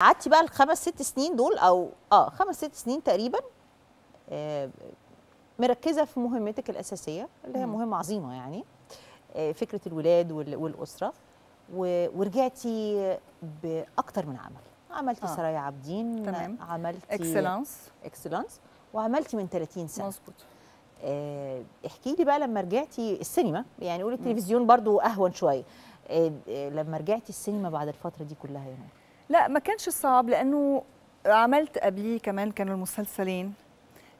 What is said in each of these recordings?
قعدتي بقى الخمس ست سنين دول او اه خمس ست سنين تقريبا آه مركزه في مهمتك الاساسيه اللي هي مهمه عظيمه يعني آه فكره الولاد والاسره ورجعتي باكثر من عمل عملتي آه. سرايا عابدين تمام عملتي اكسلانس اكسلانس وعملتي من 30 سنه مظبوط آه احكي لي بقى لما رجعتي السينما يعني قولي التلفزيون برضو اهون شويه آه،, آه لما رجعتي السينما بعد الفتره دي كلها يا نور لا ما كانش صعب لانه عملت قبليه كمان كانوا المسلسلين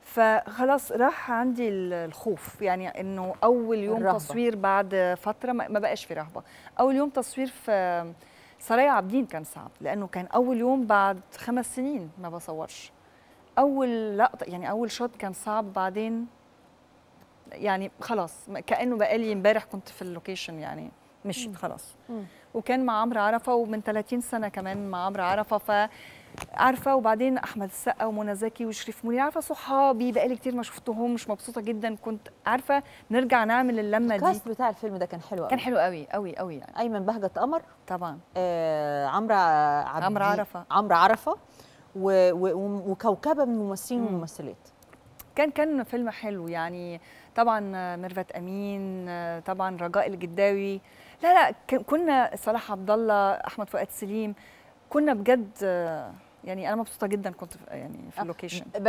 فخلاص راح عندي الخوف يعني انه اول يوم الرهبة. تصوير بعد فتره ما بقاش في رهبه اول يوم تصوير في سرايا عابدين كان صعب لانه كان اول يوم بعد خمس سنين ما بصورش اول لقطه يعني اول شوت كان صعب بعدين يعني خلاص كانه بقالي امبارح كنت في اللوكيشن يعني مشيت خلاص وكان مع عمرو عرفه ومن 30 سنه كمان مع عمرو عرفه ف عارفه وبعدين احمد السقا ومنى زكي وشريف منير عارفه صحابي بقالي كتير ما شفتهمش مبسوطه جدا كنت عارفه نرجع نعمل اللمه دي الكاست بتاع الفيلم ده كان حلو قوي كان حلو قوي قوي قوي يعني. ايمن بهجه قمر طبعا آه عمرو عمرو عرفه عمرو عرفه و... و... وكوكبه من الممثلين والممثلات كان كان فيلم حلو يعني طبعا ميرفت امين طبعا رجاء الجداوي لا لا كنا صلاح عبد الله احمد فؤاد سليم كنا بجد يعني انا مبسوطه جدا كنت يعني في أه، اللوكيشن